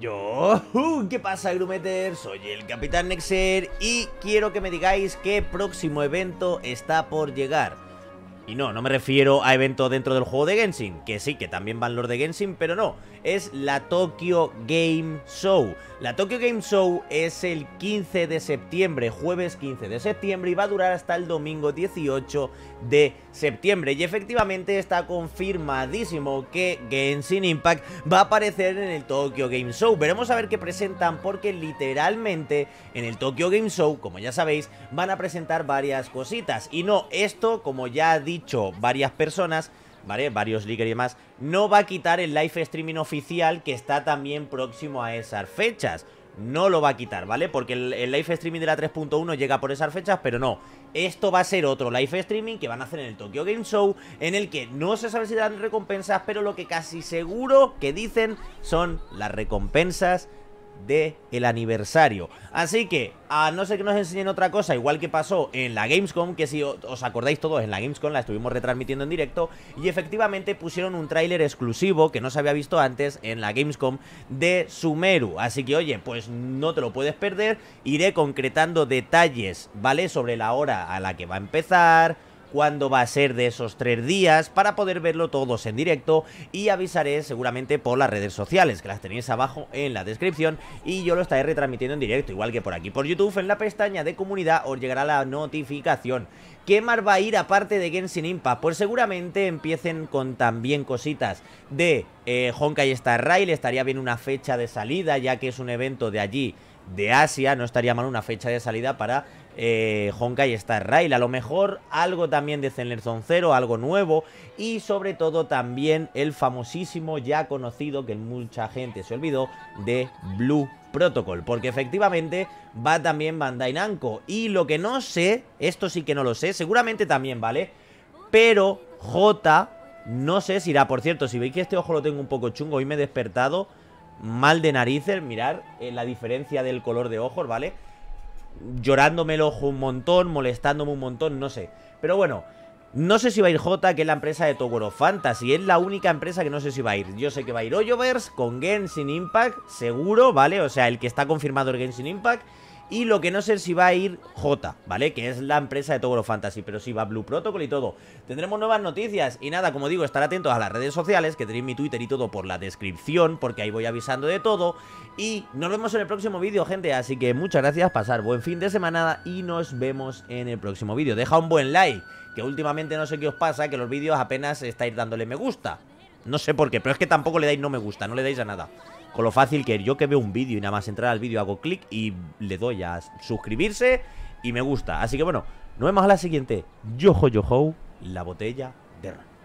Yo, ¡uh! ¿qué pasa Grumeter? Soy el Capitán Nexer y quiero que me digáis qué próximo evento está por llegar y no, no me refiero a eventos dentro del juego de Genshin, que sí, que también van los de Genshin, pero no, es la Tokyo Game Show. La Tokyo Game Show es el 15 de septiembre, jueves 15 de septiembre, y va a durar hasta el domingo 18 de septiembre. Y efectivamente está confirmadísimo que Genshin Impact va a aparecer en el Tokyo Game Show. Veremos a ver qué presentan, porque literalmente en el Tokyo Game Show, como ya sabéis, van a presentar varias cositas. Y no, esto, como ya he dicho, dicho varias personas, ¿vale? Varios líderes y demás, no va a quitar el live streaming oficial que está también próximo a esas fechas. No lo va a quitar, ¿vale? Porque el, el live streaming de la 3.1 llega por esas fechas, pero no. Esto va a ser otro live streaming que van a hacer en el Tokyo Game Show, en el que no se sabe si dan recompensas, pero lo que casi seguro que dicen son las recompensas del el aniversario. Así que, a no ser que nos enseñen otra cosa, igual que pasó en la Gamescom, que si os acordáis todos, en la Gamescom la estuvimos retransmitiendo en directo, y efectivamente pusieron un tráiler exclusivo que no se había visto antes en la Gamescom de Sumeru. Así que, oye, pues no te lo puedes perder, iré concretando detalles, ¿vale? Sobre la hora a la que va a empezar cuándo va a ser de esos tres días para poder verlo todos en directo y avisaré seguramente por las redes sociales que las tenéis abajo en la descripción y yo lo estaré retransmitiendo en directo, igual que por aquí por YouTube en la pestaña de comunidad os llegará la notificación. ¿Qué más va a ir aparte de Genshin Impact? Pues seguramente empiecen con también cositas de eh, Honkai Star Rail, estaría bien una fecha de salida ya que es un evento de allí de Asia, no estaría mal una fecha de salida para eh, Honkai Star Rail. A lo mejor algo también de Zenlerson Zero, algo nuevo. Y sobre todo también el famosísimo, ya conocido, que mucha gente se olvidó, de Blue Protocol. Porque efectivamente va también Bandai Namco. Y lo que no sé, esto sí que no lo sé, seguramente también, ¿vale? Pero J... No sé si irá, por cierto, si veis que este ojo lo tengo un poco chungo, y me he despertado mal de narices, mirar eh, la diferencia del color de ojos, ¿vale? llorándome el ojo un montón, molestándome un montón, no sé. Pero bueno, no sé si va a ir Jota, que es la empresa de Togoro Fantasy. Es la única empresa que no sé si va a ir. Yo sé que va a ir Oyoverse con Genshin Impact, seguro, ¿vale? O sea, el que está confirmado el Genshin Impact. Y lo que no sé si va a ir J, ¿vale? Que es la empresa de lo Fantasy, pero si va Blue Protocol y todo. Tendremos nuevas noticias y nada, como digo, estar atentos a las redes sociales, que tenéis mi Twitter y todo por la descripción, porque ahí voy avisando de todo. Y nos vemos en el próximo vídeo, gente, así que muchas gracias, pasar buen fin de semana y nos vemos en el próximo vídeo. Deja un buen like, que últimamente no sé qué os pasa, que los vídeos apenas estáis dándole me gusta. No sé por qué, pero es que tampoco le dais no me gusta, no le dais a nada. Con lo fácil que yo que veo un vídeo y nada más entrar al vídeo hago clic y le doy a suscribirse y me gusta. Así que bueno, nos vemos a la siguiente. Yo, yo, la botella de